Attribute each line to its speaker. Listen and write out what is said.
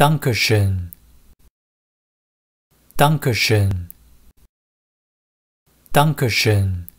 Speaker 1: Dankeschön. Dankeschön. Dankeschön.